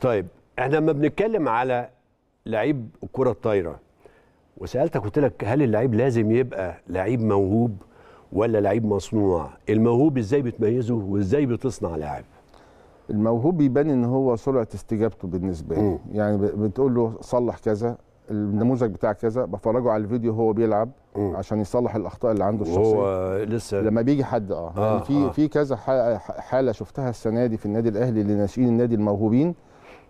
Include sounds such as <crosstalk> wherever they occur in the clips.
طيب احنا لما بنتكلم على لعيب الكره الطايره وسالتك قلت لك هل اللعيب لازم يبقى لعيب موهوب ولا لعيب مصنوع الموهوب ازاي بتميزه وازاي بتصنع لاعب الموهوب بيبان ان هو سرعه استجابته بالنسبه لي يعني بتقول له صلح كذا النموذج بتاع كذا بفرجه على الفيديو هو بيلعب م. عشان يصلح الاخطاء اللي عنده الشخصيه هو لسه لما بيجي حد اه, يعني آه يعني في آه. في كذا حاله شفتها السنه دي في النادي الاهلي لناشئين النادي الموهوبين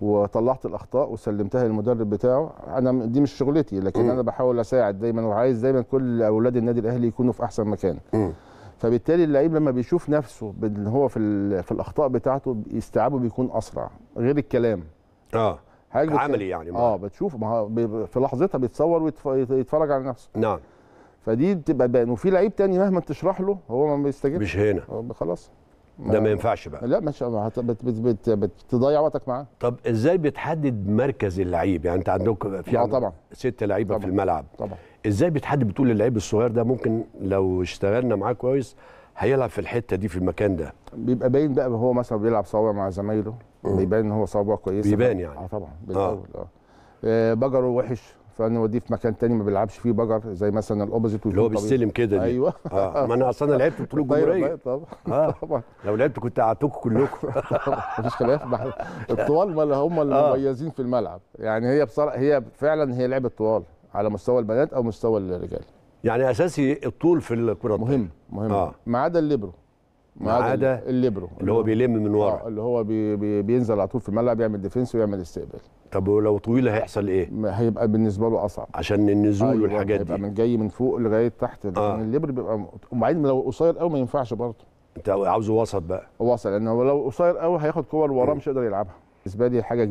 وطلعت الاخطاء وسلمتها للمدرب بتاعه انا دي مش شغلتي لكن م. انا بحاول اساعد دايما وعايز دايما كل اولاد النادي الاهلي يكونوا في احسن مكان م. فبالتالي اللعيب لما بيشوف نفسه ان هو في في الاخطاء بتاعته استيعابه بيكون اسرع غير الكلام اه حاجه عملي يعني اه بتشوف ما في لحظتها بيتصور ويتفرج على نفسه نعم فدي بتبقى بان وفي لعيب تاني مهما تشرح له هو ما بيستجيبش مش هنا خلاص ده ما آه. ينفعش بقى لا مش بت بت بت بتضيع وقتك معاه طب ازاي بتحدد مركز اللعيب يعني انت عندك في آه، طبعا ست لعيبه في الملعب طبعا ازاي بتحدد بتقول اللعيب الصغير ده ممكن لو اشتغلنا معاه كويس هيلعب في الحته دي في المكان ده بيبقى باين بقى هو مثلا بيلعب صوابع مع زمايله بيبان ان هو صوابعه كويسه بيبان يعني اه طبعا آه. بالاول اه, آه. بجره وحش فانا وديه في مكان تاني ما بيلعبش فيه بجر زي مثلا الاوبوزيت اللي هو بيستلم كده دي ايوه آه. ما انا اصل انا لعبت بطوله الجمهوريه <laughs> طيب، طيب، طبعا آه. طبعا لو لعبت كنت قعدتكم كلكم <laughs> مفيش خلاف الطوال هم آه. المميزين آه. في الملعب يعني هي بصراحه هي فعلا هي لعبه طوال على مستوى البنات او مستوى الرجال يعني اساسي الطول في الكره مهم مهم آه. ما عدا الليبرو ما عدا الليبرو اللي هو بيلم من ورا آه، اللي هو بي بي بينزل على طول في الملعب يعمل ديفنس ويعمل استقبال طب ولو طويل هيحصل ايه؟ هيبقى بالنسبه له اصعب عشان النزول آه والحاجات دي من جاي من فوق لغايه تحت آه. الليبرو بيبقى وبعدين لو قصير قوي ما ينفعش برضه انت عاوزه وسط بقى وسط لان هو لو قصير قوي هياخد كور وراه مش هيقدر يلعبها بالنسبه لي حاجه